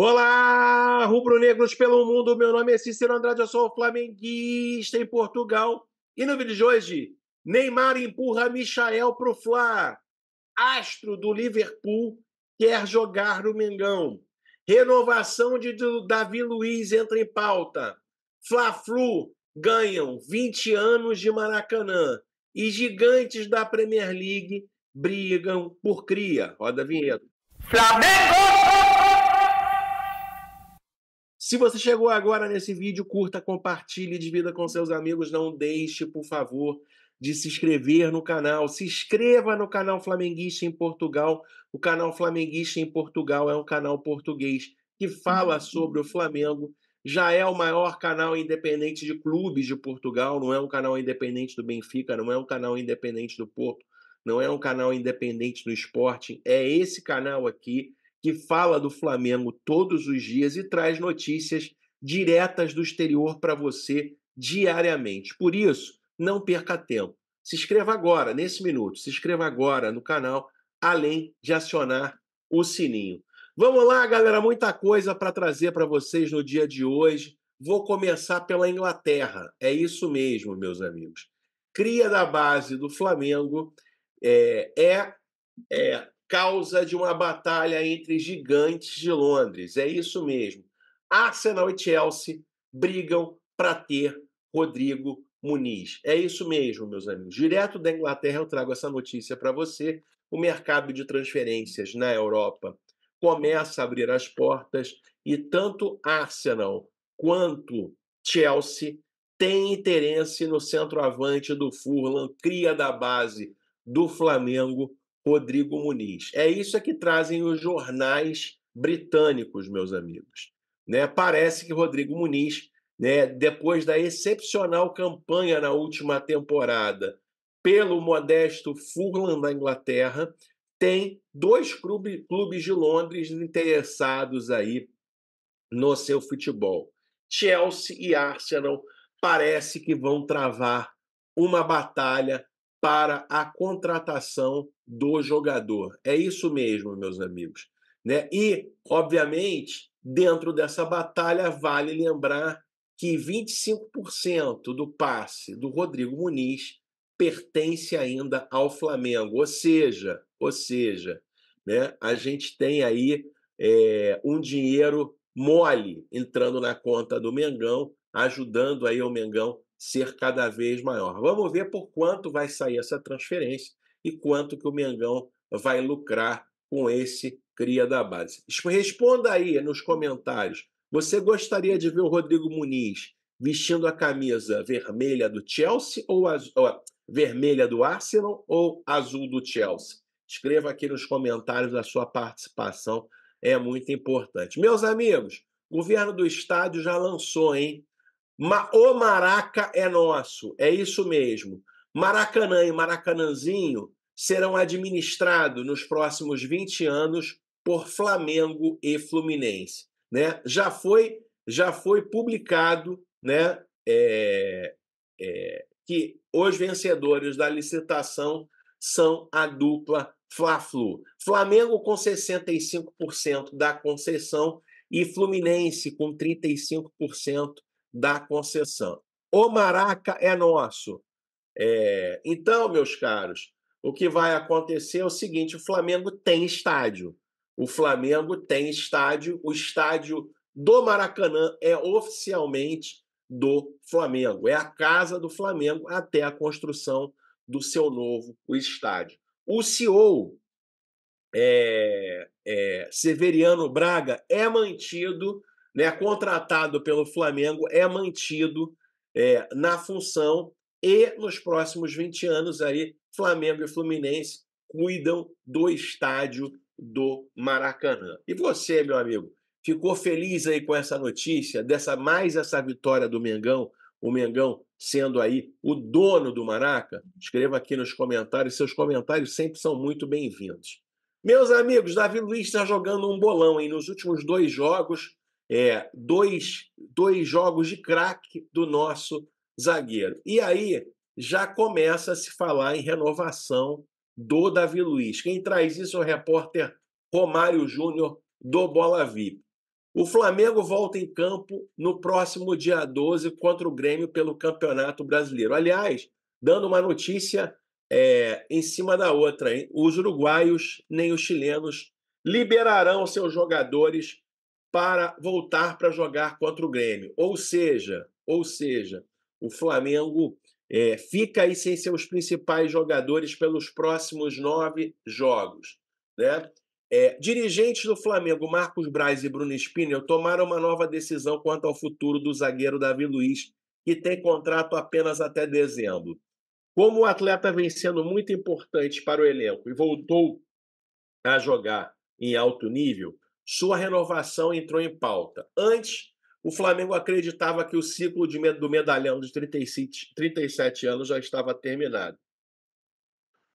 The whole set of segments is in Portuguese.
Olá, rubro-negros pelo mundo. Meu nome é Cícero Andrade, eu sou flamenguista em Portugal. E no vídeo de hoje, Neymar empurra Michael pro Fla. Astro do Liverpool quer jogar no Mengão. Renovação de Davi Luiz entra em pauta. Fla-Flu ganham 20 anos de Maracanã e gigantes da Premier League brigam por cria. Roda a vinheta. Flamengo! Se você chegou agora nesse vídeo, curta, compartilhe, divida com seus amigos. Não deixe, por favor, de se inscrever no canal. Se inscreva no canal Flamenguista em Portugal. O canal Flamenguista em Portugal é um canal português que fala sobre o Flamengo. Já é o maior canal independente de clubes de Portugal, não é um canal independente do Benfica, não é um canal independente do Porto, não é um canal independente do Sporting, é esse canal aqui que fala do Flamengo todos os dias e traz notícias diretas do exterior para você diariamente. Por isso, não perca tempo. Se inscreva agora, nesse minuto, se inscreva agora no canal, além de acionar o sininho. Vamos lá, galera, muita coisa para trazer para vocês no dia de hoje. Vou começar pela Inglaterra. É isso mesmo, meus amigos. Cria da base do Flamengo eh, é, é, é causa de uma batalha entre gigantes de Londres. É isso mesmo. Arsenal e Chelsea brigam para ter Rodrigo Muniz. É isso mesmo, meus amigos. Direto da Inglaterra eu trago essa notícia para você. O mercado de transferências na Europa começa a abrir as portas e tanto Arsenal quanto Chelsea têm interesse no centroavante do Furlan, cria da base do Flamengo, Rodrigo Muniz. É isso que trazem os jornais britânicos, meus amigos. Né? Parece que Rodrigo Muniz, né, depois da excepcional campanha na última temporada pelo modesto Fulham da Inglaterra, tem dois clube, clubes de Londres interessados aí no seu futebol. Chelsea e Arsenal parece que vão travar uma batalha para a contratação do jogador. É isso mesmo, meus amigos. Né? E, obviamente, dentro dessa batalha, vale lembrar que 25% do passe do Rodrigo Muniz pertence ainda ao Flamengo. Ou seja, ou seja, né, a gente tem aí é, um dinheiro mole entrando na conta do Mengão, ajudando aí o Mengão ser cada vez maior. Vamos ver por quanto vai sair essa transferência e quanto que o Mengão vai lucrar com esse cria da base. Responda aí nos comentários. Você gostaria de ver o Rodrigo Muniz vestindo a camisa vermelha do Chelsea ou, azul, vermelha do Arsenal ou azul do Chelsea? Escreva aqui nos comentários a sua participação, é muito importante. Meus amigos, o governo do estádio já lançou, hein? Ma o Maraca é nosso, é isso mesmo. Maracanã e Maracanãzinho serão administrados nos próximos 20 anos por Flamengo e Fluminense. Né? Já foi já foi publicado né, é, é, que os vencedores da licitação são a dupla Fla-Flu. Flamengo com 65% da concessão e Fluminense com 35% da concessão. O Maraca é nosso. É... Então, meus caros, o que vai acontecer é o seguinte: o Flamengo tem estádio. O Flamengo tem estádio. O estádio do Maracanã é oficialmente do Flamengo. É a casa do Flamengo até a construção do seu novo estádio. O CEO é, é, Severiano Braga é mantido né, contratado pelo Flamengo, é mantido é, na função e nos próximos 20 anos aí Flamengo e Fluminense cuidam do estádio do Maracanã. E você, meu amigo, ficou feliz aí com essa notícia, dessa mais essa vitória do Mengão, o Mengão sendo aí o dono do Maraca? Escreva aqui nos comentários, seus comentários sempre são muito bem-vindos. Meus amigos, Davi Luiz está jogando um bolão, aí Nos últimos dois jogos, é, dois, dois jogos de craque do nosso zagueiro. E aí já começa a se falar em renovação do Davi Luiz. Quem traz isso é o repórter Romário Júnior do Bola VIP. O Flamengo volta em campo no próximo dia 12 contra o Grêmio pelo Campeonato Brasileiro. Aliás, dando uma notícia é, em cima da outra, hein? os uruguaios nem os chilenos liberarão seus jogadores para voltar para jogar contra o Grêmio. Ou seja, ou seja, o Flamengo é, fica aí sem seus principais jogadores pelos próximos nove jogos. Né? É, dirigentes do Flamengo, Marcos Braz e Bruno Spinel, tomaram uma nova decisão quanto ao futuro do zagueiro Davi Luiz, que tem contrato apenas até dezembro. Como o atleta vem sendo muito importante para o elenco e voltou a jogar em alto nível, sua renovação entrou em pauta. Antes, o Flamengo acreditava que o ciclo de, do medalhão dos 37, 37 anos já estava terminado.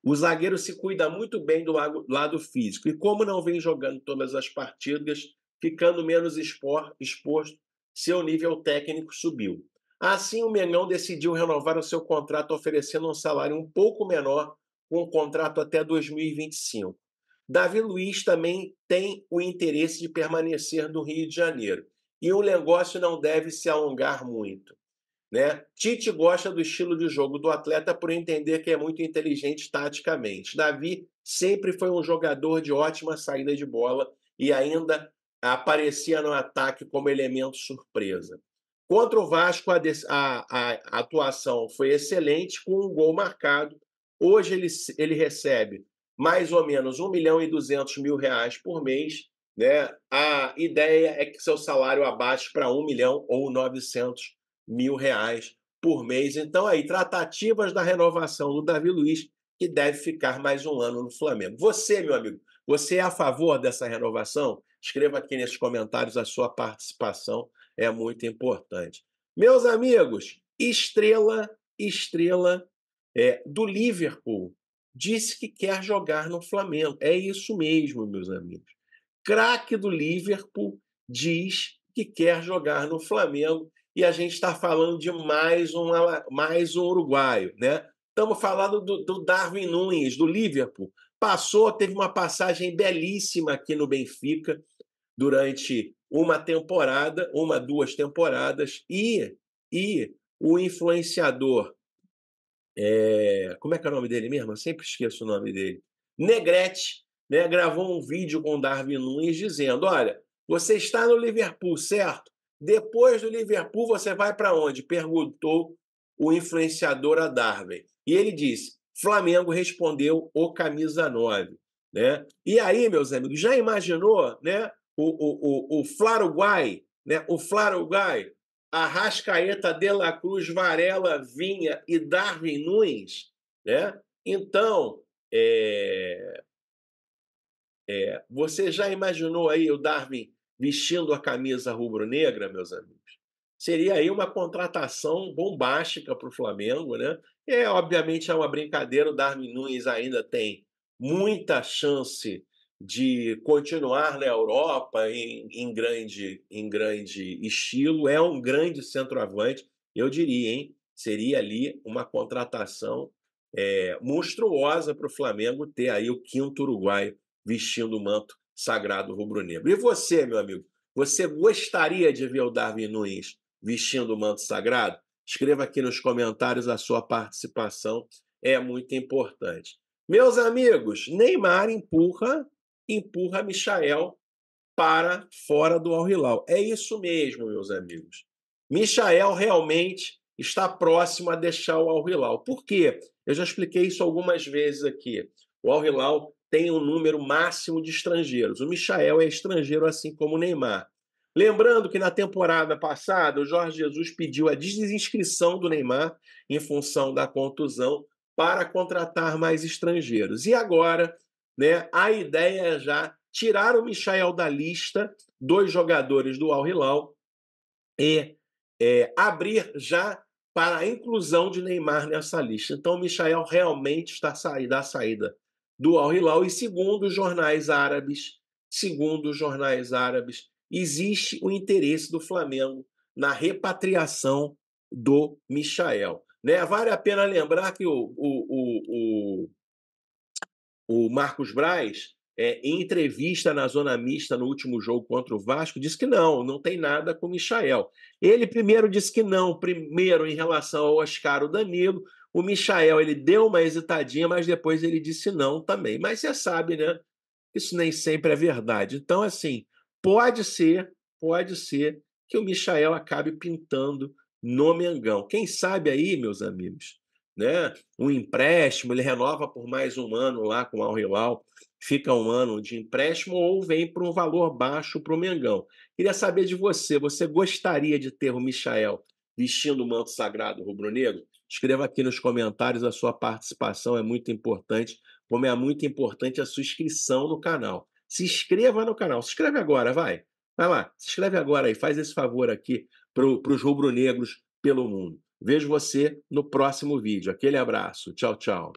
O zagueiro se cuida muito bem do lado físico e, como não vem jogando todas as partidas, ficando menos expor, exposto, seu nível técnico subiu. Assim, o Mengão decidiu renovar o seu contrato oferecendo um salário um pouco menor, com um contrato até 2025. Davi Luiz também tem o interesse de permanecer no Rio de Janeiro. E o negócio não deve se alongar muito. Né? Tite gosta do estilo de jogo do atleta por entender que é muito inteligente taticamente. Davi sempre foi um jogador de ótima saída de bola e ainda aparecia no ataque como elemento surpresa. Contra o Vasco, a, a, a atuação foi excelente, com um gol marcado. Hoje ele, ele recebe mais ou menos 1 milhão e 200 mil reais por mês, né? a ideia é que seu salário abaixe para 1 milhão ou 900 mil reais por mês. Então, aí, tratativas da renovação do Davi Luiz, que deve ficar mais um ano no Flamengo. Você, meu amigo, você é a favor dessa renovação? Escreva aqui nesses comentários a sua participação, é muito importante. Meus amigos, estrela, estrela é, do Liverpool disse que quer jogar no Flamengo. É isso mesmo, meus amigos. Craque do Liverpool diz que quer jogar no Flamengo e a gente está falando de mais um, mais um uruguaio, né? Estamos falando do, do Darwin Nunes, do Liverpool. Passou, teve uma passagem belíssima aqui no Benfica durante uma temporada, uma, duas temporadas, e, e o influenciador é, como é que é o nome dele mesmo? Eu sempre esqueço o nome dele. Negrete, né, gravou um vídeo com Darwin Nunes dizendo: Olha, você está no Liverpool, certo? Depois do Liverpool, você vai para onde? Perguntou o influenciador a Darwin. E ele disse: Flamengo respondeu o camisa 9. Né? E aí, meus amigos, já imaginou né, o, o, o, o Flaruguai, né, o Flaruguai Arrascaeta, De La Cruz, Varela, Vinha e Darwin Nunes, né? Então, é... É, você já imaginou aí o Darwin vestindo a camisa rubro-negra, meus amigos? Seria aí uma contratação bombástica para o Flamengo, né? É, obviamente é uma brincadeira, o Darwin Nunes ainda tem muita chance de continuar na Europa em, em, grande, em grande estilo. É um grande centroavante, eu diria, hein? Seria ali uma contratação é, monstruosa para o Flamengo ter aí o quinto uruguaio vestindo o manto sagrado rubro-negro. E você, meu amigo, você gostaria de ver o Darwin Nunes vestindo o manto sagrado? Escreva aqui nos comentários a sua participação, é muito importante. Meus amigos, Neymar empurra empurra Michael para fora do Al-Hilal. É isso mesmo, meus amigos. Michael realmente está próximo a deixar o Al-Hilal. Por quê? Eu já expliquei isso algumas vezes aqui. O Al-Hilal tem um número máximo de estrangeiros. O Michael é estrangeiro, assim como o Neymar. Lembrando que na temporada passada, o Jorge Jesus pediu a desinscrição do Neymar em função da contusão para contratar mais estrangeiros. E agora, né? A ideia é já tirar o Michael da lista, dois jogadores do Al Hilal, e é, abrir já para a inclusão de Neymar nessa lista. Então, o Michael realmente está saída da saída do Al Hilal e segundo os jornais árabes, segundo os jornais árabes, existe o interesse do Flamengo na repatriação do Michael. Né? Vale a pena lembrar que o, o, o, o o Marcos Braz, é, em entrevista na zona mista no último jogo contra o Vasco, disse que não, não tem nada com o Michael. Ele primeiro disse que não, primeiro em relação ao Oscar o Danilo. O Michael ele deu uma hesitadinha, mas depois ele disse não também. Mas você sabe, né? Isso nem sempre é verdade. Então, assim, pode ser, pode ser que o Michael acabe pintando no Mengão. Quem sabe aí, meus amigos, né? um empréstimo, ele renova por mais um ano lá com o Al Hilal, fica um ano de empréstimo ou vem para um valor baixo para o Mengão. Queria saber de você, você gostaria de ter o Michael vestindo o manto sagrado rubro-negro? Escreva aqui nos comentários a sua participação, é muito importante, como é muito importante a sua inscrição no canal. Se inscreva no canal, se inscreve agora, vai. Vai lá, se inscreve agora aí, faz esse favor aqui para os rubro-negros pelo mundo. Vejo você no próximo vídeo. Aquele abraço. Tchau, tchau.